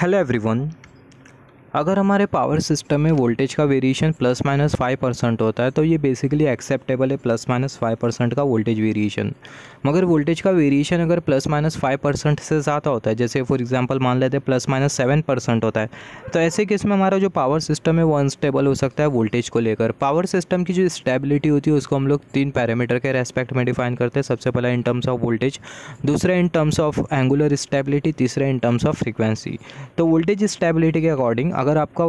Hello everyone, अगर हमारे power system में वोल्टेज का variation plus minus five percent होता है तो ये बेसिकली एक्सेप्टेबल है प्लस माइनस फाइव परसेंट का वोल्टेज वेरिएशन मगर वोल्टेज का वेरिएशन अगर प्लस माइनस फाइव परसेंट से ज़्यादा होता है जैसे फॉर एग्जांपल मान लेते हैं प्लस माइनस सेवन परसेंट होता है तो ऐसे केस में हमारा जो पावर सिस्टम है वो अनस्टेबल हो सकता है वोल्टेज को लेकर पावर सिस्टम की जो स्टेबिलिटी होती है उसको हम लोग तीन पैरामीटर के रेस्पेक्ट में डिफाइन करते हैं सबसे पहला इन टर्म्स ऑफ वोल्टेज दूसरा in terms of angular stability तीसरा इन टर्म्स ऑफ फ्रिक्वेंसी तो वोल्टेज स्टेबिलिटी के अकॉर्डिंग अगर आपका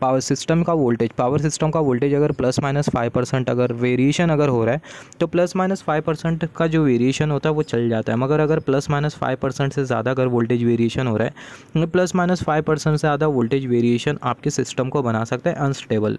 पावर सिस्टम हम्म, का वोल्टेज पावर सिस्टम का वोल्टेज अगर प्लस माइनस फाइव परसेंट अगर वेरिएशन अगर हो रहा है तो प्लस माइनस फाइव परसेंट का जो वेरिएशन होता है वो चल जाता है मगर अगर प्लस माइनस फाइव परसेंट से ज़्यादा अगर वोल्टेज वेरिएशन हो रहा है प्लस माइनस फाइव परसेंट से ज़्यादा वोल्टेज वेरिएशन आपके सिस्टम को बना सकता है अनस्टेबल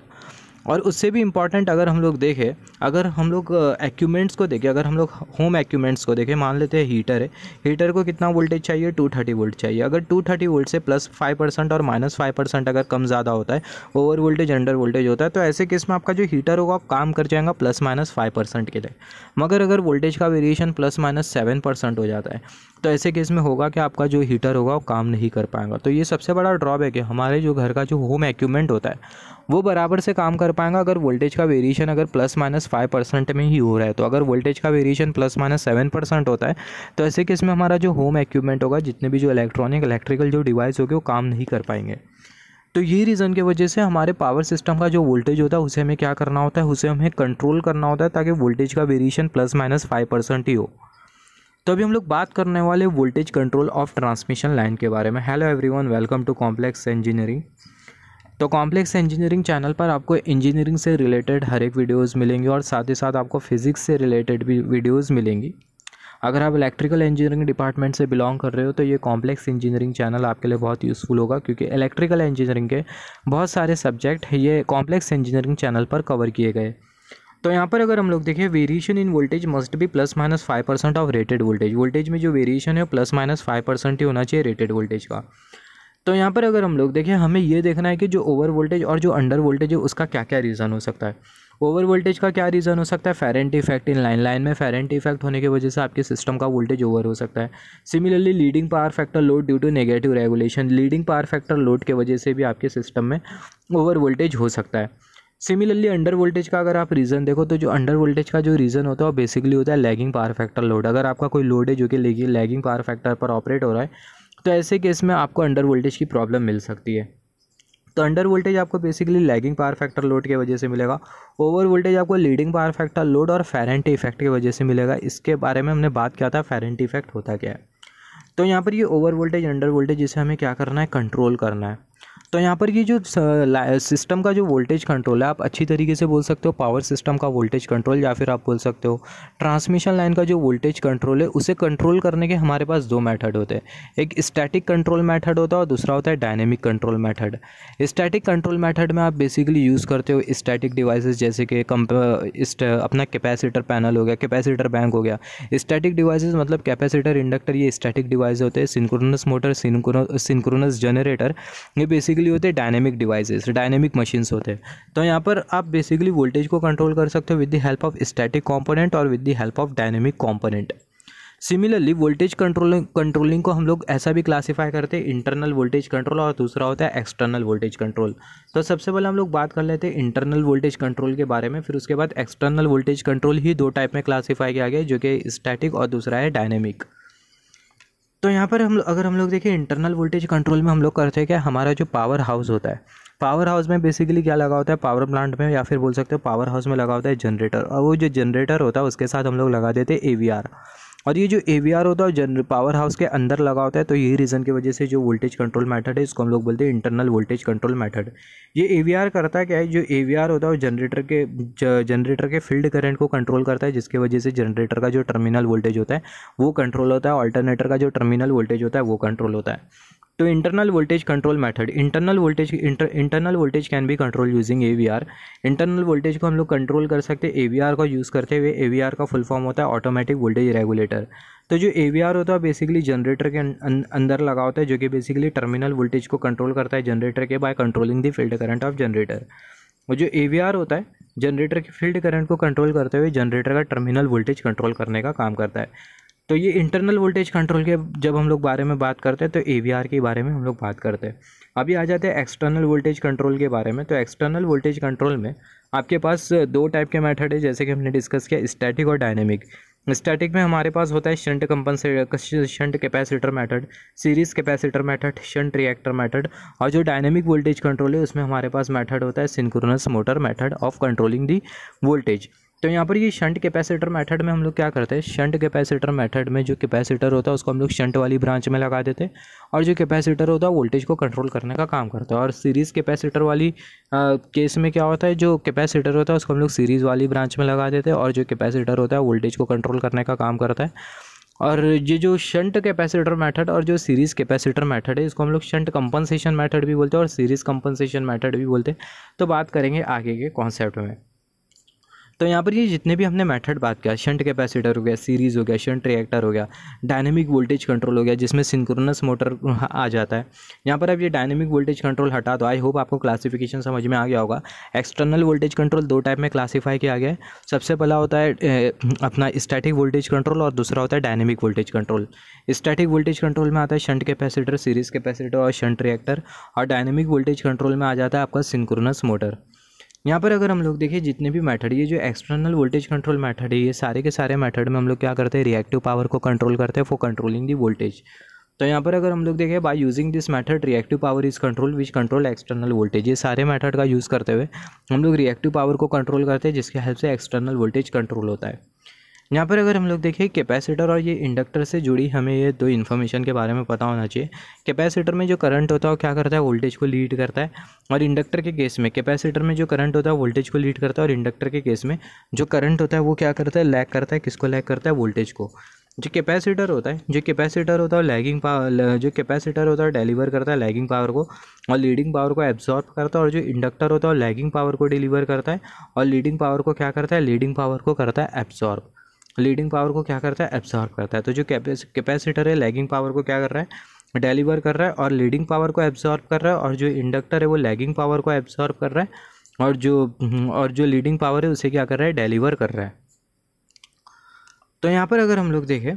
और उससे भी इम्पॉर्टेंट अगर हम लोग देखें अगर हम लोग एक्यूमेंट्स को देखें अगर हम लोग होम एक्यूमेंट्स को देखें मान लेते हैं हीटर है हीटर को कितना वोल्टेज चाहिए 230 वोल्ट चाहिए अगर 230 वोल्ट से प्लस फाइव परसेंट और माइनस फाइव परसेंट अगर कम ज़्यादा होता है ओवर वोल्टेज अंडर वोल्टेज होता है तो ऐसे केस में आपका जो हीटर होगा काम कर जाएगा प्लस माइनस फाइव परसेंट के लिए मगर अगर वोल्टेज का variation plus minus seven percent हो जाता है तो ऐसे केस में होगा कि आपका जो हीटर होगा वो काम नहीं कर पाएगा तो ये सबसे बड़ा ड्रॉबैक है हमारे जो घर का जो होम एक्यूमेंट होता है वो बराबर से काम कर पाएगा अगर वोल्टेज का वेरिएशन अगर प्लस माइनस फाइव परसेंट में ही हो रहा है तो अगर वोल्टेज का variation plus minus seven percent होता है तो ऐसे केस में हमारा जो होम इक्विपमेंट होगा जितने भी जो इलेक्ट्रॉनिक इलेक्ट्रिकल जो डिवाइस होगी वो काम नहीं कर पाएंगे तो ये रीज़न की वजह से हमारे पावर सिस्टम का जो वोल्टेज होता है उसे हमें क्या करना होता है उसे हमें कंट्रोल करना होता है ताकि वोल्टेज का variation plus minus five percent ही हो तो अभी हम लोग बात करने वाले voltage control of transmission line के बारे में hello everyone welcome to complex engineering तो कॉम्प्लेक्स इंजीनियरिंग चैनल पर आपको इंजीनियरिंग से रिलेटेड हर एक वीडियोज़ मिलेंगी और साथ ही साथ आपको फिज़िक्स से रिलेटेड भी वीडियोज़ मिलेंगी अगर आप इलेक्ट्रिकल इंजीनियरिंग डिपार्टमेंट से बिलोंग कर रहे हो तो ये कॉम्प्लेक्स इंजीनियरिंग चैनल आपके लिए बहुत यूज़फुल होगा क्योंकि इलेक्ट्रिकल इंजीनियरिंग के बहुत सारे सब्जेक्ट ये कॉम्प्लेक्स इंजीनियरिंग चैनल पर कवर किए गए तो यहाँ पर अगर हम लोग देखें वेरिएशन इन वोल्टेज मस्ट भी plus minus five percent of rated voltage voltage में जो वेरिएशन है प्लस माइनस फाइव परसेंट ही होना चाहिए रेटेड वोल्टेज का तो यहाँ पर अगर हम लोग देखें हमें ये देखना है कि जो ओवर वोल्टेज और जो अंडर वोल्टेज है उसका क्या क्या रीज़न हो सकता है ओवर वोल्टेज का क्या रीज़न हो सकता है Ferranti effect in line line में फेरेंट इफेक्ट होने की वजह से आपके सिस्टम का वोल्टेज ओवर हो सकता है similarly leading power factor load due to negative regulation leading power factor load की वजह से भी आपके सिस्टम में ओवर वोल्टेज हो सकता है सिमिलरली अंडर वोल्टेज का अगर आप रीज़न देखो तो जो अंडर वोल्टेज का जो रीज़न होता है वो बेसिकली होता है लैगिंग पावर फैक्टर लोड अगर आपका कोई लोड है जो कि लैगिंग पावर फैक्टर पर ऑपरेट हो रहा है तो ऐसे केस में आपको अंडर वोल्टेज की प्रॉब्लम मिल सकती है तो अंडर वोल्टेज आपको basically lagging power factor load की वजह से मिलेगा ओवर वोल्टेज आपको लीडिंग पावर फैक्टर लोड और फेरेंट इफेक्ट की वजह से मिलेगा इसके बारे में हमने बात किया था फेरेंट इफेक्ट होता क्या है तो यहाँ पर ये ओवर वोल्टेज अंडर वोल्टेज इसे हमें क्या करना है कंट्रोल करना है तो यहाँ पर ये जो सिस्टम का जो वोल्टेज कंट्रोल है आप अच्छी तरीके से बोल सकते हो पावर सिस्टम का वोल्टेज कंट्रोल या फिर आप बोल सकते हो ट्रांसमिशन लाइन का जो वोल्टेज कंट्रोल है उसे कंट्रोल करने के हमारे पास दो मेथड होते हैं एक स्टैटिक कंट्रोल मेथड होता है और दूसरा होता है dynamic control method static control method में आप बेसिकली यूज़ करते हो स्टैटिक डिवाइसेस जैसे कि अपना कैपेसिटर पैनल हो गया कैपेसिटर बैंक हो गया स्टैटिक डिवाइसेस मतलब कैपेसिटर इंडक्टर ये स्टैटिक डिवाइस होते हैं सिंक्रोनस मोटर सिंक्रोनस जनरेटर ये बेसिकली होते हैं डायनेमिक डिवाइसेस डायनेमिक मशीन्स होते हैं तो यहाँ पर आप बेसिकली वोल्टेज को कंट्रोल कर सकते हो with the help of static component और with the help of dynamic component similarly voltage controlling controlling को हम लोग ऐसा भी क्लासीफाई करते हैं इंटरनल वोल्टेज कंट्रोल और दूसरा होता है एक्सटर्नल वोल्टेज कंट्रोल तो सबसे पहले हम लोग बात कर लेते हैं इंटरनल वोल्टेज कंट्रोल के बारे में फिर उसके बाद एक्सटर्नल वोल्टेज कंट्रोल ही दो टाइप में क्लासीफाई किया गया जो कि स्टैटिक और दूसरा है डायनेमिक तो यहाँ पर हम अगर हम लोग देखें इंटरनल वोल्टेज कंट्रोल में हम लोग करते हैं क्या हमारा जो पावर हाउस होता है पावर हाउस में बेसिकली क्या लगा होता है पावर प्लांट में या फिर बोल सकते हो पावर हाउस में लगा होता है जनरेटर और वो जो जनरेटर होता है उसके साथ हम लोग लगा देते हैं ए और ये जो ए होता है जनर पावर हाउस के अंदर लगा होता है तो यही रीज़न की वजह से जो वोल्टेज कंट्रोल मेथड है इसको हम लोग बोलते हैं इंटरनल वोल्टेज कंट्रोल मेथड ये ए करता क्या है जो ए होता है वो जनरेटर के जनरेटर के फील्ड करंट को कंट्रोल करता है जिसके वजह से जनरेटर का जो टर्मिनल वोल्टेज होता है वो कंट्रोल होता है ऑल्टरनेटर का जो टर्मिनल वोल्टेज होता है वो कंट्रोल होता है तो internal voltage control method internal voltage internal voltage can be control using using internal voltage को हम लोग कंट्रोल कर सकते हैं AVR का यूज़ करते हुए AVR का फुल फॉर्म होता है ऑटोमेटिक वोल्टेज रेगुलेटर तो जो AVR होता है बेसिकली जनरेटर के अं-, अं-, अंदर लगा होता है जो कि बेसिकली टर्मिनल वोल्टेज को कंट्रोल करता है जनरेटर के by controlling the field current of generator और जो ए होता है जनरेटर के फील्ड करंट को कंट्रोल करते हुए जनरेटर का टर्मिनल वोल्टेज कंट्रोल करने का काम करता है तो ये इंटरनल वोल्टेज कंट्रोल के जब हम लोग बारे में बात करते हैं तो ए के बारे में हम लोग बात करते हैं अभी आ जाते हैं एक्सटर्नल वोल्टेज कंट्रोल के बारे में तो एक्सटर्नल वोल्टेज कंट्रोल में आपके पास दो टाइप के मेथड है जैसे कि हमने डिस्कस किया स्टैटिक और डायनेमिक स्टैटिक में हमारे पास होता है शंट कंपनसे shunt capacitor method series capacitor method shunt reactor method और जो डायनेमिक वोल्टेज कंट्रोल है उसमें हमारे पास मेथड होता है synchronous motor method of controlling the voltage तो यहाँ पर ये शंट कैपेसिटर मेथड में हम लोग क्या करते हैं शंट कैपेसिटर मेथड में जो कैपेसिटर होता है उसको हम लोग शंट वाली ब्रांच में लगा देते हैं और जो कैपेसिटर होता है वोल्टेज को कंट्रोल करने का काम करता है और सीरीज़ कैपेसिटर वाली आ, केस में क्या होता है जो कैपेसिटर होता है उसको हम लोग सीरीज़ वाली ब्रांच में लगा देते हैं और जो कैपेसिटर होता है वोल्टेज को कंट्रोल करने का काम करता है और ये जो शंट कैपेसिटर मेथड और जो सीरीज़ कैपेसिटर मेथड है इसको हम लोग शंट कंपनसेशन मेथड भी बोलते हैं और सीरीज़ कंपनसेशन मेथड भी बोलते हैं तो बात करेंगे आगे के कॉन्सेप्ट में तो यहाँ पर ये जितने भी हमने मेथड बात किया शंट कैपेसिटर हो गया सीरीज़ हो गया शंट रिएक्टर हो गया डायनेमिक वोल्टेज कंट्रोल हो गया जिसमें सिंक्रोनस मोटर हाँ, आ जाता है यहाँ पर अब ये डायनेमिक वोल्टेज कंट्रोल हटा दो आई होप आपको क्लासिफिकेशन समझ में आ गया होगा एक्सटर्नल वोल्टेज कंट्रोल दो टाइप में क्लासीफाई किया गया है सबसे पहला होता है अपना स्टैटिक वोल्टेज कंट्रोल और दूसरा होता है dynamic voltage control static voltage control में आता है शंट कैपेसिटर सीरीज़ कैपेसिटर और शंट रिएक्टर और डायनेमिक वोल्टेज कंट्रोल में आ जाता है आपका सिंक्रोनस मोटर यहाँ पर अगर हम लोग देखें जितने भी मेथड ये जो एक्सटर्नल वोल्टेज कंट्रोल मेथड है ये सारे के सारे मेथड में हम लोग क्या करते हैं रिएक्टिव पावर को कंट्रोल करते हैं फॉर कंट्रोलिंग दी वोल्टेज तो यहाँ पर अगर हम लोग देखें by using this method reactive power is control which control external voltage ये सारे मेथड का यूज़ करते हुए हम लोग रिएक्टिव पावर को कंट्रोल करते हैं जिसके हेल्प से एक्सटर्नल वोल्टेज कंट्रोल होता है यहाँ पर अगर हम लोग देखें कैपेसिटर और ये इंडक्टर से जुड़ी हमें ये दो इन्फॉर्मेशन के बारे में पता होना चाहिए कैपेसिटर में जो करंट होता है वो क्या करता है वोल्टेज को लीड करता है और इंडक्टर के केस में कैपेसिटर में जो करंट होता है वोल्टेज को लीड करता है और इंडक्टर के केस में जो करंट होता है वो क्या करता है लैग करता है किसको लैक करता है वोल्टेज को जो कैपेसिटर होता है जो कैपेसिटर होता है लैगिंग पावर जो कैपेसिटर होता है डिलीवर करता है लैगिंग पावर को और लीडिंग पावर को एब्जॉर्ब करता है और जो इंडक्टर होता है लैगिंग पावर को डिलीवर करता है और लीडिंग पावर को क्या करता है लीडिंग पावर को करता है एब्जॉर्ब लीडिंग पावर को क्या करता है एब्जॉर्व करता है तो जो कैपेसिटर है लैगिंग पावर को क्या कर रहा है डिलीवर कर रहा है और लीडिंग पावर को एब्जॉर्व कर रहा है और जो इंडक्टर है वो लैगिंग पावर को एब्जॉर्व कर रहा है और जो और जो लीडिंग पावर है उसे क्या कर रहा है डिलीवर कर रहा है तो यहाँ पर अगर हम लोग देखें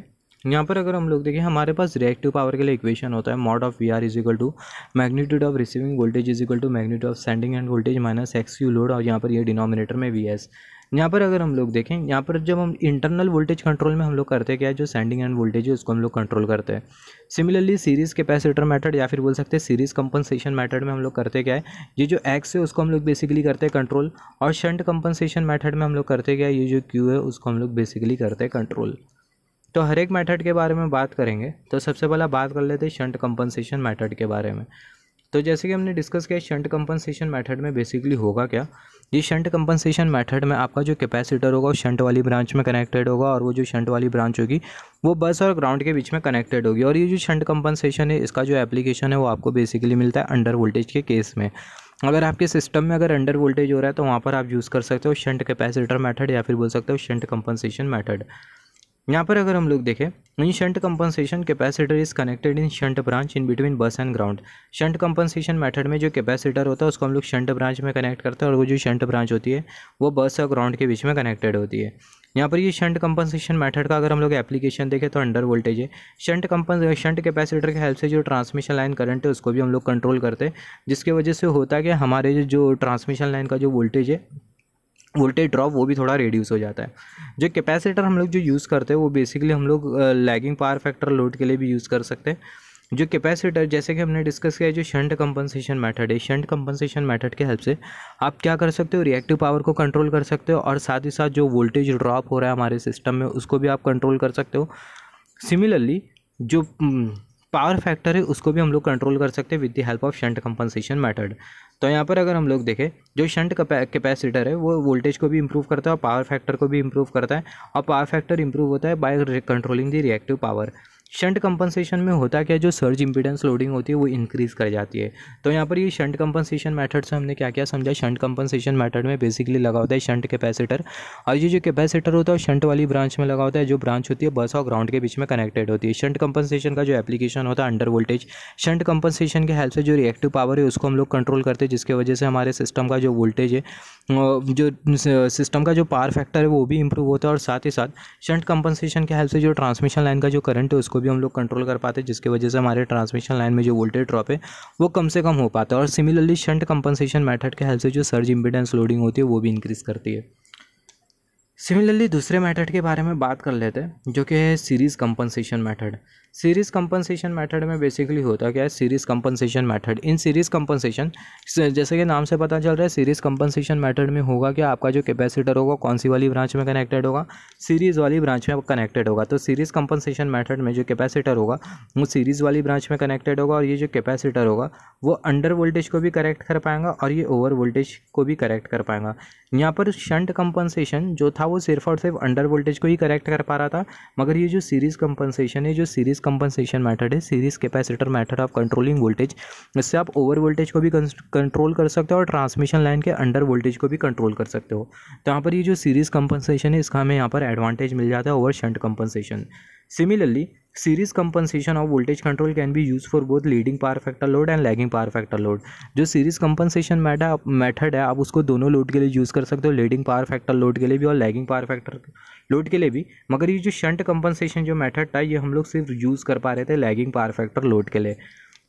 यहाँ पर अगर हम लोग देखें हमारे पास रिएक्टिव पावर के लिए इक्वेशन होता है mod of V R is equal to magnitude of receiving voltage is equal to magnitude of sending end voltage minus X Q load और यहाँ पर ये डिनोमिनेटर में वी एस यहाँ पर अगर हम लोग देखें यहाँ पर जब हम इंटरनल वोल्टेज कंट्रोल में हम लोग करते क्या है जो सेंडिंग एंड वोल्टेज है उसको हम लोग कंट्रोल करते हैं सिमिलरली सीरीज़ कैपेसिटर मैथड या फिर बोल सकते हैं सीरीज़ कंपनसेशन मैथड में हम लोग करते क्या है ये जो एक्स है उसको हम लोग बेसिकली करते हैं कंट्रोल और शंट कंपनसेशन मैथड में हम लोग करते क्या है ये जो क्यू है उसको हम लोग बेसिकली करते हैं कंट्रोल तो हर एक मेथड के बारे में बात करेंगे तो सबसे पहला बात कर लेते हैं शंट कंपनसेशन मेथड के बारे में तो जैसे कि हमने डिस्कस किया शंट कंपनसेशन मेथड में बेसिकली होगा क्या ये शंट कंपनसेशन मेथड में आपका जो कैपेसिटर होगा वो शंट वाली ब्रांच में कनेक्टेड होगा और वो जो शंट वाली ब्रांच होगी वो बस और ग्राउंड के बीच में कनेक्टेड होगी और ये जो शंट कंपनसेशन है इसका जो एप्लीकेशन है वो आपको बेसिकली मिलता है अंडर वोल्टेज के केस में अगर आपके सिस्टम में अगर अंडर वोल्टेज हो रहा है तो वहाँ पर आप यूज़ कर सकते हो शंट कैपेसिटर मैथड या फिर बोल सकते हो शंट कंपनसेशन मैथड यहाँ पर अगर हम लोग देखें in shunt compensation capacitor is connected in shunt branch in between bus and ground shunt compensation method में जो कैपेसिटर होता है उसको हम लोग शंट ब्रांच में कनेक्ट करते हैं और वो जो शंट ब्रांच होती है वो बस और ग्राउंड के बीच में कनेक्टेड होती है यहाँ पर ये शंट कंपनसेशन मेथड का अगर हम लोग एप्लीकेशन देखें तो अंडर वोल्टेज है शंट कंपन शंट कैपेसिटर के हेल्प से जो ट्रांसमिशन लाइन करंट है उसको भी हम लोग कंट्रोल करते हैं जिसकी वजह से होता है कि हमारे जो ट्रांसमिशन लाइन का जो वोल्टेज है वोल्टेज ड्रॉप वो भी थोड़ा रिड्यूस हो जाता है जो कैपेसिटर हम लोग जो यूज़ करते हैं वो बेसिकली हम लोग लैगिंग पावर फैक्टर लोड के लिए भी यूज़ कर सकते हैं जो कैपेसिटर जैसे कि हमने डिस्कस किया जो शंट कंपनसेशन मेथड है शंट कंपनसेशन मेथड के हेल्प से आप क्या कर सकते हो रिएक्टिव पावर को कंट्रोल कर सकते हो और साथ ही साथ जो वोल्टेज ड्रॉप हो रहा है हमारे सिस्टम में उसको भी आप कंट्रोल कर सकते हो सिमिलरली जो पावर फैक्टर है उसको भी हम लोग कंट्रोल कर सकते हैं with the help of shunt compensation method तो यहाँ पर अगर हम लोग देखें जो शंट कैपेसिटर है वो वोल्टेज को भी इम्प्रूव करता है और पावर फैक्टर को भी इंप्रूव करता है और पावर फैक्टर इम्प्रूव होता है by controlling the reactive power shunt compensation में होता क्या जो सर्ज इम्पिडेंस लोडिंग होती है वो इंक्रीज़ कर जाती है तो यहाँ पर ये शंट कंपनसेशन मेथड से हमने क्या क्या समझा शंट कंपनसेशन मेथड में बेसिकली लगा होता है शंट कैपेसिटर और ये जो कैपेसिटर होता है शंट वाली ब्रांच में लगा होता है जो ब्रांच होती है बस और ग्राउंड के बीच में कनेक्टेड होती है शंट कंपनसेशन का जो एप्लीकेशन होता है अंडर वोल्टेज शंट कंपनसेशन के हेल्प से जो रिएक्टिव पावर है उसको हम लोग कंट्रोल करते हैं जिसके वजह से हमारे सिस्टम का जो वोल्टेज है जो सिस्टम का जो पावर फैक्टर है वो भी इंप्रूव होता है और साथ ही साथ शंट कंपनसेशन के हेल्प से जो ट्रांसमिशन लाइन का जो करंट है उसको को भी हम लोग कंट्रोल कर पाते जिसकी वजह से हमारे ट्रांसमिशन लाइन में जो वोल्टेज ड्रॉप है वो कम से कम हो पाता है और सिमिलरली शंट कंपनसेशन मैथड के हेल्प से जो सर्ज इम्पिडेंस लोडिंग होती है वो भी इंक्रीज़ करती है सिमिलरली दूसरे मेथड के बारे में बात कर लेते हैं जो कि है series compensation method series compensation method में बेसिकली होता क्या है series compensation method in series compensation जैसे कि नाम से पता चल रहा है सीरीज़ कंपनसेशन मेथड में होगा क्या आपका जो कैपेसिटर होगा कौन सी वाली ब्रांच में कनेक्टेड होगा सीरीज़ वाली ब्रांच में कनेक्टेड होगा तो सीरीज़ कंपनसेशन मैथड में जो कैपेसिटर होगा वो सीरीज़ वाली ब्रांच में कनेक्टेड होगा और ये जो कैपेसिटर होगा वो अंडर वोल्टेज को भी करेक्ट कर पाएंगा और ये ओवर वोल्टेज को भी करेक्ट कर पाएंगा यहाँ पर शंट कंपनसेशन जो था था वो सिर्फ और सिर्फ अंडर वोल्टेज को ही करेक्ट कर पा रहा था मगर ये जो सीरीज़ कंपनसेशन है जो सीरीज़ कंपनसेशन मैथड है series capacitor method of controlling voltage इससे आप ओवर वोल्टेज को भी कंट्रोल कर सकते हो और ट्रांसमिशन लाइन के अंडर वोल्टेज को भी कंट्रोल कर सकते हो तो यहाँ पर ये जो सीरीज़ कंपनसेशन है इसका हमें यहाँ पर एडवांटेज मिल जाता है over shunt compensation Similarly, series compensation of voltage control can be use for both leading power factor load and lagging power factor load जो सीरीज कंपनसेशन method है आप उसको दोनों लोड के लिए यूज़ कर सकते हो लीडिंग पावर फैक्टर लोड के लिए भी और लैगिंग पावर फैक्टर लोड के लिए भी मगर ये जो शंट कंपनसेशन जो method था ये हम लोग सिर्फ यूज़ कर पा रहे थे लैगिंग पावर फैक्टर लोड के लिए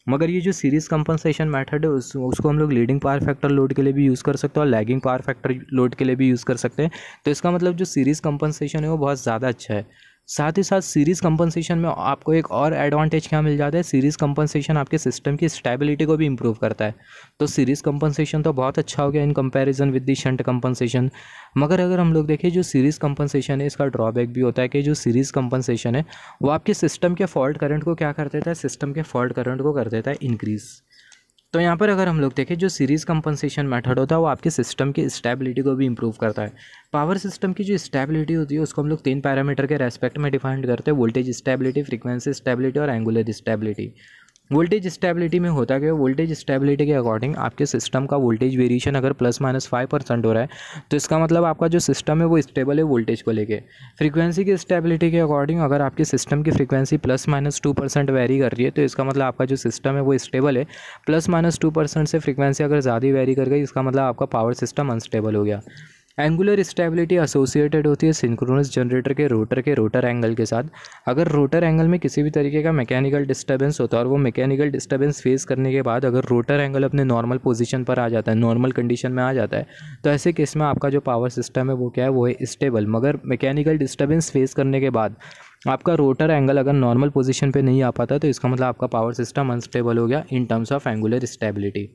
मगर ये जो सीरीज कंपनसेशन मेथड है उस, उसको हम लोग लीडिंग पावर फैक्टर लोड के लिए भी यूज़ कर सकते हैं और लैगिंग पावर फैक्टर लोड के लिए भी यूज़ कर सकते हैं तो इसका मतलब जो सीरीज़ कंपनसेशन है वो बहुत ज़्यादा अच्छा है साथ ही साथ सीरीज़ कंपनसेशन में आपको एक और एडवांटेज क्या मिल जाता है सीरीज़ कंपनसेशन आपके सिस्टम की स्टेबिलिटी को भी इम्प्रूव करता है तो सीरीज़ कंपनसेशन तो बहुत अच्छा हो गया in comparison with the shunt compensation मगर अगर हम लोग देखें जो सीरीज़ कंपनसेशन है इसका ड्रॉबैक भी होता है कि जो सीरीज़ कंपनसेशन है वो आपके सिस्टम के फॉल्ट करंट को क्या कर देता है सिस्टम के फॉल्ट करंट को कर देता है इंक्रीज़ तो यहाँ पर अगर हम लोग देखें जो सीरीज़ कंपनसेशन मेथड होता है वो आपके सिस्टम की स्टेबिलिटी को भी इम्प्रूव करता है पावर सिस्टम की जो स्टेबिलिटी होती है उसको हम लोग तीन पैरामीटर के रेस्पेक्ट में डिफाइंड करते हैं वोल्टेज स्टेबिलिटी फ्रीक्वेंसी स्टेबिलिटी और एंगुलर स्टेबिलिटी वोल्टेज स्टेबिलिटी में होता क्या है वोल्टेज स्टेबिलिटी के अकॉर्डिंग आपके सिस्टम का वोल्टेज वेरिएशन अगर प्लस माइनस फाइव परसेंट हो रहा है तो इसका मतलब आपका जो सिस्टम है वो स्टेबल है वोल्टेज को लेके फ्रीक्वेंसी की स्टेबिलिटी के अकॉर्डिंग अगर आपके सिस्टम की frequency plus minus two percent vary कर रही है तो इसका मतलब आपका जो सिस्टम है वो स्टेबल है प्लस माइनस टू परसेंट से फ्रीक्वेंसी अगर ज़्यादा वेरी कर गई इसका मतलब आपका पावर सिस्टम अनस्टेबल हो गया एंगुलर स्टेबिलिटी एसोसिएटेड होती है सिंक्रोनस जनरेटर के रोटर के रोटर एंगल के साथ अगर रोटर एंगल में किसी भी तरीके का मैकेनिकल डिस्टर्बेंस होता है और वो मैकेनिकल डिस्टर्बेंस फेस करने के बाद अगर रोटर एंगल अपने नॉर्मल पोजीशन पर आ जाता है नॉर्मल कंडीशन में आ जाता है तो ऐसे केस में आपका जो पावर सिस्टम है वो क्या है वो है स्टेबल मगर मैकेनिकल डिस्टर्बेंस फेस करने के बाद आपका रोटर एंगल अगर नॉर्मल पोजिशन पर नहीं आ पाता तो इसका मतलब आपका पावर सिस्टम अनस्टेबल हो गया in terms of angular stability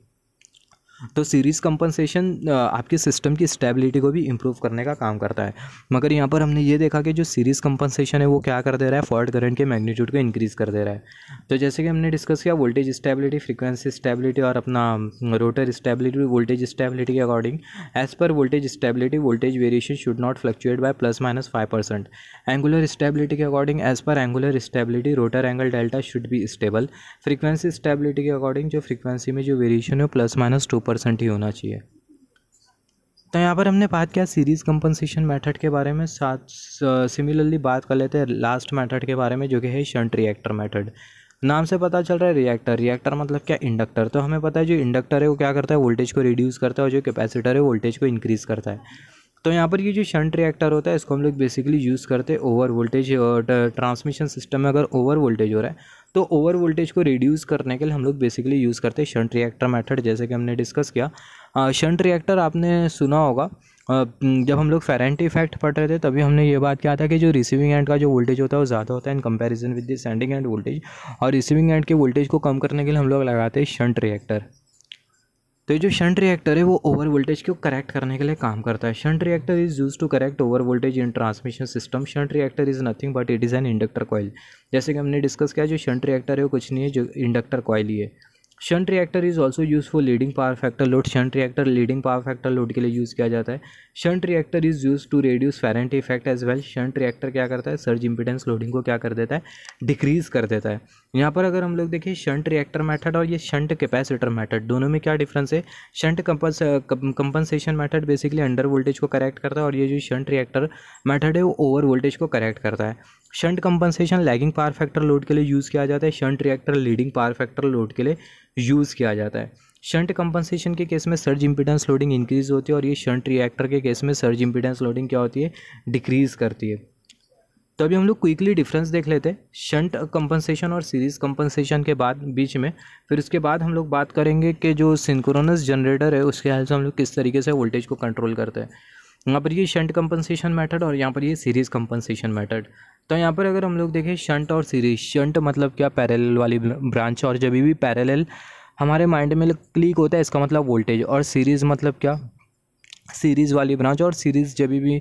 तो सीरीज़ कंपनसेशन आपके सिस्टम की स्टेबिलिटी को भी इम्प्रूव करने का काम करता है मगर यहाँ पर हमने ये देखा कि जो सीरीज़ कंपनसेशन है वो क्या कर दे रहा है फॉल्ट करंट के मैग्नीट्यूड को इंक्रीज़ कर दे रहा है तो जैसे कि हमने डिस्कस किया वोल्टेज स्टेबिलिटी फ्रीक्वेंसी स्टेबिलिटी और अपना रोटर स्टेबिलिटी वोल्टेज स्टेबिलिटी के according as per voltage stability voltage variation should not fluctuate by plus minus five percent angular stability के according as per angular stability rotor angle delta should be stable frequency stability के according जो frequency में जो variation है plus minus two percent ही होना चाहिए तो यहाँ पर हमने बात किया सीरीज़ कंपनसेशन मेथड के बारे में साथ सिमिलरली बात कर लेते हैं लास्ट मेथड के बारे में जो कि है शंट रिएक्टर मेथड नाम से पता चल रहा है रिएक्टर रिएक्टर मतलब क्या इंडक्टर तो हमें पता है जो इंडक्टर है वो क्या करता है वोल्टेज को रिड्यूस करता है और जो कैपेसिटर है वोल्टेज को इंक्रीज़ करता है तो यहाँ पर ये जो शंट रिएक्टर होता है इसको हम लोग बेसिकली यूज़ करते हैं ओवर वोल्टेज ट्रांसमिशन सिस्टम में अगर ओवर वोल्टेज हो रहा है तो ओवर वोल्टेज को रिड्यूस करने के लिए हम लोग बेसिकली यूज़ करते हैं शंट रिएक्टर मेथड जैसे कि हमने डिस्कस किया शंट रिएक्टर आपने सुना होगा जब हम लोग फेरेंट इफेक्ट पढ़ रहे थे तभी हमने ये बात किया था कि जो रिसीविंग एंड का जो वोल्टेज होता है वो ज़्यादा होता है in comparison with the sending end voltage और रिसीविंग एंड के वोल्टेज को कम करने के लिए हम लोग लगाते हैं शंट रिएक्टर तो ये जो शंट रिएक्टर है वो ओवर वोल्टेज को करेक्ट करने के लिए काम करता है shunt reactor is use to correct over voltage in transmission system shunt reactor is nothing but it is an inductor coil जैसे कि हमने डिस्कस किया जो शंट रिएक्टर है वो कुछ नहीं है जो इंडक्टर कॉयल ही है shunt reactor is also use for leading power factor load shunt reactor leading power factor load के लिए यूज़ किया जाता है shunt reactor is use to reduce Ferranti effect as well shunt reactor क्या करता है सर्ज इंपिडेंस लोडिंग को क्या कर देता है डिक्रीज़ कर देता है यहाँ पर अगर हम लोग देखें शंट रिएक्टर मैथड और ये शंट कैपेसिटर मैथड दोनों में क्या डिफरेंस है shunt compensation method basically under voltage को करेक्ट करता है और ये जो शंट रिएक्टर मैथड है वो ओवर वोल्टेज को करेक्ट करता है shunt compensation lagging power factor load के लिए यूज़ किया जाता है shunt reactor leading power factor load के लिए यूज़ किया जाता है शंट कंपनसेशन के केस में सर्ज इंपीडेंस लोडिंग इंक्रीज होती है और ये शंट रिएक्टर के केस में सर्ज इंपीडेंस लोडिंग क्या होती है डिक्रीज़ करती है तो अभी हम लोग क्विकली डिफरेंस देख लेते हैं शंट कंपनसेशन और सीरीज़ कंपनसेशन के बाद बीच में फिर उसके बाद हम लोग बात करेंगे कि जो सिंक्रोनस जनरेटर है उसके हाल से हम लोग किस तरीके से वोल्टेज को कंट्रोल करते हैं यहाँ पर ये शंट कंपनसेशन मेथड और यहाँ पर ये सीरीज़ कंपनसेशन मेथड तो यहाँ पर अगर हम लोग देखें शंट और सीरीज शंट मतलब क्या पैरेलल वाली ब्रांच और जब भी पैरेलल हमारे माइंड में क्लिक होता है इसका मतलब वोल्टेज और सीरीज़ मतलब क्या सीरीज़ वाली ब्रांच और सीरीज़ जब भी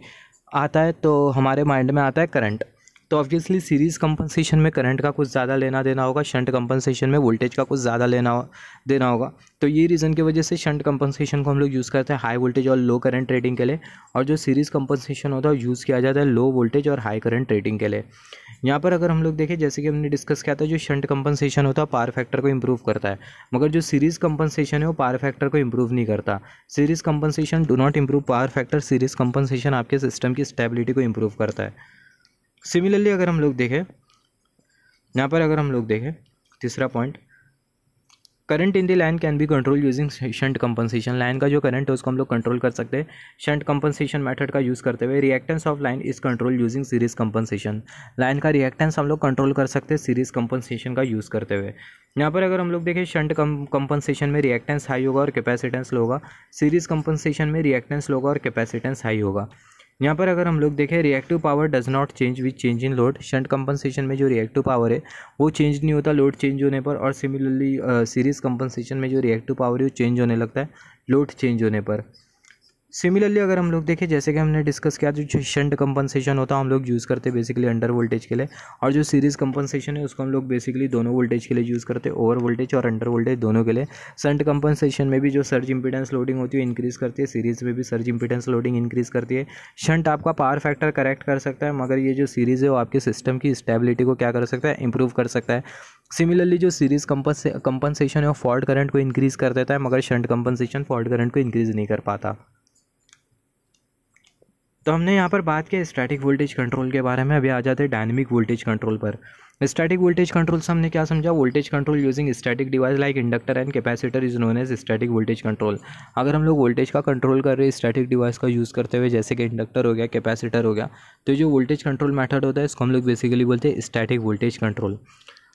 आता है तो हमारे माइंड में आता है करंट तो ऑब्वियसली सीरीज़ कंपनसेशन में करंट का कुछ ज़्यादा लेना देना होगा शंट कंपनसेशन में वोल्टेज का कुछ ज़्यादा लेना हो, देना होगा तो ये रीज़न की वजह से शंट कंपनसेशन को हम लोग यूज़ करते हैं हाई वोल्टेज और लो करंट ट्रेडिंग के लिए और जो सीरीज़ कंपनसेशन होता है यूज़ किया जाता है लो वोल्टेज और हाई करंट ट्रेडिंग के लिए यहाँ पर अगर हम लोग देखें जैसे कि हमने डिस्कस किया था जो शंट कंपनसेशन होता है पार फैक्टर को इम्प्रूव करता है मगर जो सीरीज़ कंपनसेशन है वो पार फैक्टर को इम्प्रूव नहीं करता series compensation do not improve power factor series compensation आपके सिस्टम की स्टेबिलिटी को इम्प्रूव करता है सिमिलरली अगर हम लोग देखें यहाँ पर अगर हम लोग देखें तीसरा point current in the line can be control using shunt compensation line का जो करंट है उसको हम लोग कंट्रोल कर सकते हैं शंट कंपनसेशन मेथड का यूज़ करते हुए reactance of line is control using series compensation line का रिएक्टेंस हम लोग कंट्रोल कर सकते हैं सीरीज कंपनसेशन का यूज़ करते हुए यहाँ पर अगर हम लोग देखें शंट कंपनसेशन में रिएक्टेंस हाई होगा और कैपेसिटेंस लो होगा सीरीज कंपनसेशन में रिएक्टेंस लो होगा और कैपेसिटेंस हाई होगा यहाँ पर अगर हम लोग देखें reactive power does not change with change in load shunt compensation में जो रिएक्टिव पावर है वो चेंज नहीं होता लोड चेंज होने पर और सिमिलरली सीरीज कंपनसेशन में जो रिएक्टिव पावर है वो चेंज होने लगता है लोड चेंज होने पर सिमिलरली अगर हम लोग देखें जैसे कि हमने डिस्कस किया जो शंट कंपनसेशन होता है हम लोग यूज़ करते हैं बेसिकली अंडर वोल्टेज के लिए और जो सीरीज़ कंपनसेशन है उसको हम लोग बेसिकली दोनों वोल्टेज के लिए यूज़ करते हैं ओवर वोल्टेज और अंडर वोल्टेज दोनों के लिए शंट कंपनसेशन में भी जो सर्ज इंपिडेंस लोडिंग होती है इंक्रीज़ करती है सीरीज़ में भी सर्ज इंपिडेंस लोडिंग इंक्रीज़ करती है शंट आपका पावर फैक्टर करेक्ट कर सकता है मगर ये जो सीरीज़ है वो आपके सिस्टम की स्टेबिलिटी को क्या कर सकता है इंप्रूव कर सकता है सिमिलरली जो सीरीज़ कंपनसेशन है वो फॉल्ट करंट को इंक्रीज़ कर देता है मगर शंट कंपनसेशन फॉल्ट करंट को इंक्रीज़ नहीं कर पाता तो हमने यहाँ पर बात किया स्टैटिक वोल्टेज कंट्रोल के बारे में अभी आ जाते हैं डायनेमिक वोल्टेज कंट्रोल पर स्टैटिक वोल्टेज कंट्रोल से हमने क्या समझा voltage control using static device like inductor and capacitor is known as static voltage control अगर हम लोग वोल्टेज का कंट्रोल कर रहे हैं स्टैटिक डिवाइस का यूज़ करते हुए जैसे कि इंडक्टर हो गया कैपेसिटर हो गया तो जो वोल्टेज कंट्रोल मैथड होता है इसको हम लोग बेसिकली बोलते हैं स्टैटिक वोल्टेज कंट्रोल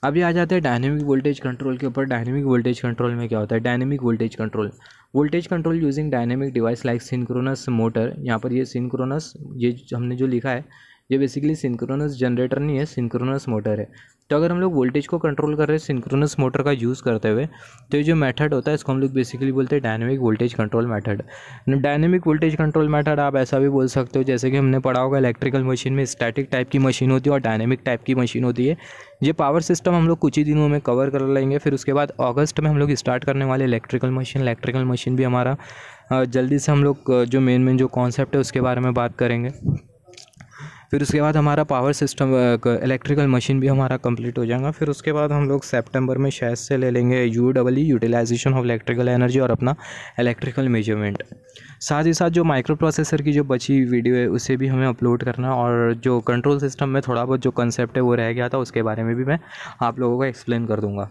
अभी आ जाते हैं डायनेमिक वोल्टेज कंट्रोल के ऊपर डायनेमिक वोल्टेज कंट्रोल में क्या होता है dynamic voltage control voltage control using dynamic device like synchronous motor यहाँ पर ये सिंक्रोनस ये हमने जो लिखा है ये बेसिकली सिंक्रोनस जनरेटर नहीं है सिंक्रोनस मोटर है तो अगर हम लोग वोल्टेज को कंट्रोल कर रहे हैं सिंक्रोनस मोटर का यूज़ करते हुए तो ये जो मेथड होता है इसको हम लोग बेसिकली बोलते हैं dynamic voltage control method dynamic voltage control method आप ऐसा भी बोल सकते हो जैसे कि हमने पढ़ा होगा इलेक्ट्रिकल मशीन में स्टैटिक टाइप की मशीन होती है और डायनेमिक टाइप की मशीन होती है ये पावर सिस्टम हम लोग कुछ ही दिनों में कवर कर लेंगे फिर उसके बाद अगस्त में हम लोग स्टार्ट करने वाले इलेक्ट्रिकल मशीन इलेक्ट्रिकल मशीन भी हमारा जल्दी से हम लोग जो मेन मेन जो कॉन्सेप्ट है उसके बारे में बात करेंगे फिर उसके बाद हमारा पावर सिस्टम इलेक्ट्रिकल मशीन भी हमारा कंप्लीट हो जाएगा फिर उसके बाद हम लोग सेप्टेम्बर में शायद से ले लेंगे U double E utilization of electrical energy और अपना इलेक्ट्रिकल मेजरमेंट साथ ही साथ जो माइक्रो प्रोसेसर की जो बची वीडियो है उसे भी हमें अपलोड करना और जो कंट्रोल सिस्टम में थोड़ा बहुत जो कंसेप्ट है वो रह गया था उसके बारे में भी मैं आप लोगों को एक्सप्लेन कर दूँगा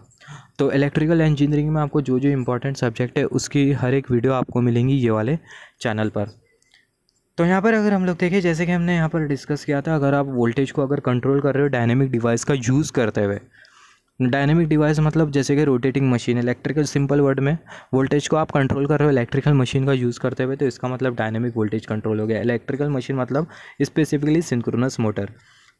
तो इलेक्ट्रिकल इंजीनियरिंग में आपको जो जो इंपॉर्टेंट सब्जेक्ट है उसकी हर एक वीडियो आपको मिलेंगी ये वाले चैनल पर तो यहाँ पर अगर हम लोग देखें जैसे कि हमने यहाँ पर डिस्कस किया था अगर आप वोल्टेज को अगर कंट्रोल कर रहे हो डायनेमिक डिवाइस का यूज़ करते हुए डायनेमिक डिवाइस मतलब जैसे कि rotating machine electrical simple word में वोल्टेज को आप कंट्रोल कर रहे हो इलेक्ट्रिकल मशीन का यूज़ करते हुए तो इसका मतलब डायनेमिक वोल्टेज कंट्रोल हो गया इलेक्ट्रिकल मशीन मतलब स्पेसिफिकली सिंक्रोनस मोटर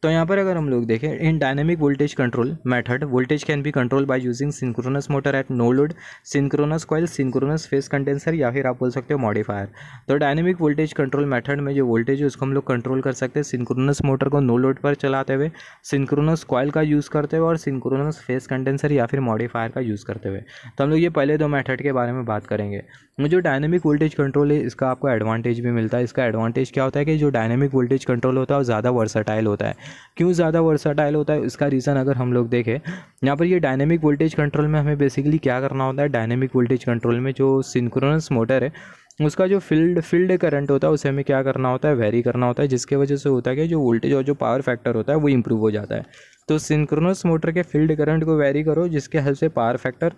तो यहाँ पर अगर हम लोग देखें in dynamic voltage control method voltage can be control by using synchronous motor at no load synchronous coil synchronous phase condenser या फिर आप बोल सकते हो मॉडिफायर तो डायनेमिक वोल्टेज कंट्रोल मेथड में जो वोल्टेज है उसको हम लोग कंट्रोल कर सकते हैं सिंक्रोनस मोटर को नो लोड पर चलाते हुए सिंक्रोनस कॉयल का यूज़ करते हुए और सिंक्रोनस फेस कंडेंसर या फिर मॉडिफायर का यूज़ करते हुए तो हम लोग ये पहले दो मैथड के बारे में बात करेंगे जो डायनेमिक वोल्टेज कंट्रोल है इसका आपको एडवांटेज भी मिलता है इसका एडवांटेज क्या होता है कि जो डायनेमिक वोल्टेज कंट्रोल होता है वो ज़्यादा वर्सटाइल होता है क्यों ज़्यादा वर्साटाइल होता है इसका रीज़न अगर हम लोग देखें यहाँ पर ये डायनेमिक वोल्टेज कंट्रोल में हमें बेसिकली क्या करना होता है डायनेमिक वोल्टेज कंट्रोल में जो सिंक्रोनस मोटर है उसका जो फील्ड फील्ड करंट होता है उसे हमें क्या करना होता है वेरी करना होता है जिसके वजह से होता है कि जो वोल्टेज और जो पावर फैक्टर होता है वो इम्प्रूव हो जाता है तो सिंक्रोनस मोटर के फील्ड करंट को वेरी करो जिसके हेल्प से पावर फैक्टर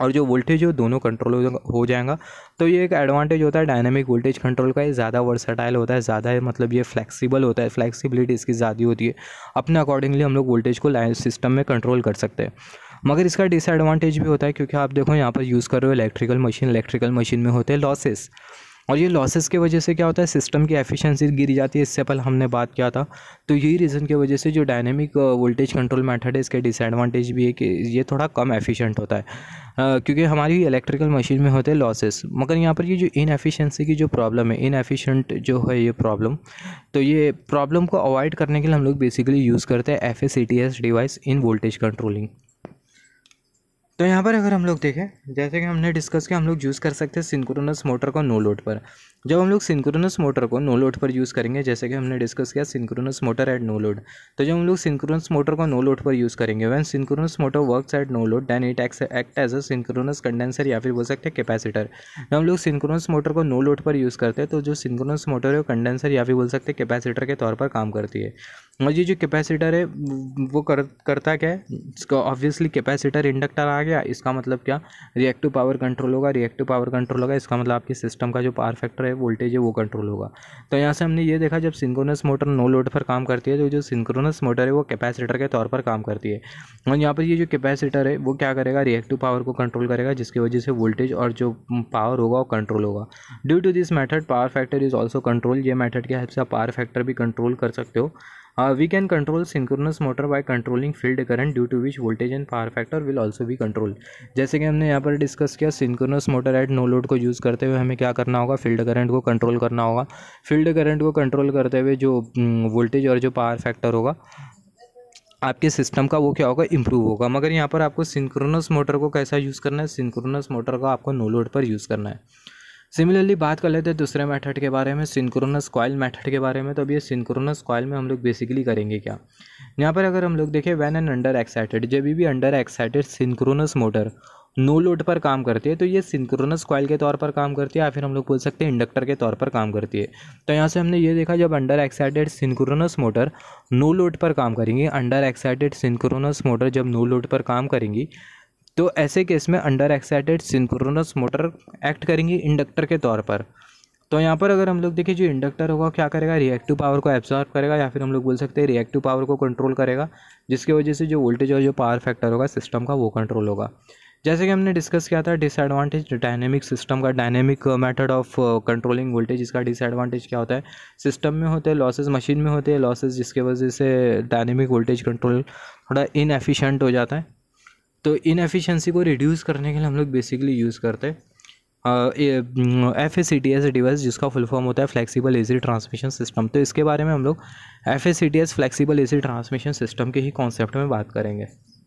और जो वोल्टेज हो दोनों कंट्रोल हो जाएगा तो ये एक एडवांटेज होता है डायनामिक वोल्टेज कंट्रोल का ये ज़्यादा वर्सटाइल होता है ज़्यादा मतलब ये फ्लैक्सीबल होता है फ्लैक्सीबिलिटी इसकी ज़्यादा होती है अपने अकॉर्डिंगली हम लोग वोल्टेज को लाइन सिस्टम में कंट्रोल कर सकते हैं मगर इसका डिसएडवांटेज भी होता है क्योंकि आप देखो यहाँ पर यूज़ कर रहे हो इलेक्ट्रिकल मशीन इलेक्ट्रिकल मशीन में होते हैं लॉसेस और ये लॉसेस की वजह से क्या होता है सिस्टम की एफिशिएंसी गिर जाती है इससे पहले हमने बात किया था तो यही रीज़न की वजह से जो डायनेमिक वोल्टेज कंट्रोल मेथड है इसके डिसएडवांटेज भी है कि ये थोड़ा कम एफिशिएंट होता है आ, uh, क्योंकि हमारी इलेक्ट्रिकल मशीन में होते हैं लॉसेस मगर यहाँ पर ये जो इनएफिशिएंसी की जो प्रॉब्लम है इनएफिशिएंट जो है ये प्रॉब्लम तो ये प्रॉब्लम को अवॉइड करने के लिए हम लोग बेसिकली यूज़ करते हैं F device in voltage controlling तो यहाँ पर अगर हम लोग देखें जैसे कि हमने डिस्कस किया हम लोग यूज़ कर सकते हैं सिंक्रोनस मोटर को नो लोड पर जब हम लोग सिंक्रोनस मोटर को नो लोड पर यूज़ करेंगे जैसे कि हमने डिस्कस किया synchronous motor at no load तो जब हम लोग सिंक्रोनस मोटर को नो लोड पर यूज़ करेंगे when synchronous motor works at no load then it act as a synchronous condenser या फिर बोल सकते हैं कैपेसिटर जब हम लोग सिंक्रोनस मोटर को नो लोड पर यूज़ करते हैं तो जो सिंक्रोनस मोटर है वो कंडेंसर या फिर बोल सकते हैं कैपेसिटर के तौर पर काम करती है और ये जो कैपेसिटर है वो कर करता क्या है इसका ऑब्वियसली कैपेसिटर इंडक्टर आ गया इसका मतलब क्या रिएक्टिव पावर कंट्रोल होगा रिएक्टिव पावर कंट्रोल होगा इसका मतलब आपके सिस्टम का जो पावर फैक्टर है वोल्टेज है वो कंट्रोल होगा तो यहाँ से हमने ये देखा जब सिंक्रोनस मोटर नो लोड पर काम करती है तो जो सिंक्रोनस मोटर है वो कैपेसिटर के तौर पर काम करती है और यहाँ पर ये जो कैपेसिटर है वो क्या करेगा रिएक्टिव पावर को कंट्रोल करेगा जिसकी वजह से वोल्टेज और जो पावर होगा वो कंट्रोल होगा due to this method power factor is also control ये मैथड के हेल्प से आप पावर फैक्टर भी कंट्रोल कर सकते हो Uh, we can control synchronous motor by controlling field current due to which voltage and power factor will also be controlled. जैसे कि हमने यहाँ पर डिस्कस किया synchronous motor at no load को यूज़ करते हुए हमें क्या करना होगा फील्ड करंट को कंट्रोल करना होगा फील्ड करंट को कंट्रोल करते हुए जो वोल्टेज mm, और जो पावर फैक्टर होगा आपके सिस्टम का वो क्या होगा इम्प्रूव होगा मगर यहाँ पर आपको सिंक्रोनस मोटर को कैसा यूज़ करना है सिंक्रोनस मोटर का आपको नो लोड पर यूज़ करना है सिमिलरली बात कर लेते हैं दूसरे मेथड के बारे में सिंक्रोनस कॉयल मेथड के बारे में तो अभी ये सिंक्रोनस कॉयल में हम लोग बेसिकली करेंगे क्या यहाँ पर अगर हम लोग देखें वैन एंड अंडर एक्साइटेड जब भी under excited synchronous motor no load पर काम करती है तो ये सिंक्रोनस कॉयल के तौर पर काम करती है या फिर हम लोग बोल सकते हैं इंडक्टर के तौर पर काम करती है तो यहाँ से हमने ये देखा जब under excited synchronous motor no load पर काम करेंगी अंडर एक्साइटेड सिंक्रोनस मोटर जब नो लोड पर काम करेंगी तो ऐसे केस में under excited synchronous motor act करेंगी इंडक्टर के तौर पर तो यहाँ पर अगर हम लोग देखें जो इंडक्टर होगा क्या करेगा रिएक्टिव पावर को एब्जॉर्व करेगा या फिर हम लोग बोल सकते हैं रिएक्टिव पावर को कंट्रोल करेगा जिसकी वजह से जो वोल्टेज और जो पावर फैक्टर होगा सिस्टम का वो कंट्रोल होगा जैसे कि हमने डिस्कस किया था डिसएडवांटेज डायनेमिक सिस्टम का dynamic method of controlling voltage इसका डिसएडवांटेज क्या होता है सिस्टम में होते हैं लॉसेज मशीन में होते हैं लॉसेज जिसके वजह से डायनेमिक वोल्टेज कंट्रोल थोड़ा इनएफिशिएंट हो जाता है तो इन इनएफिशिएंसी को रिड्यूस करने के लिए हम लोग बेसिकली यूज़ करते हैं F A C T S device जिसका फुल फॉर्म होता है फ्लेक्सिबल सी ट्रांसमिशन सिस्टम तो इसके बारे में हम लोग F A C T S flexible AC transmission system के ही कॉन्सेप्ट में बात करेंगे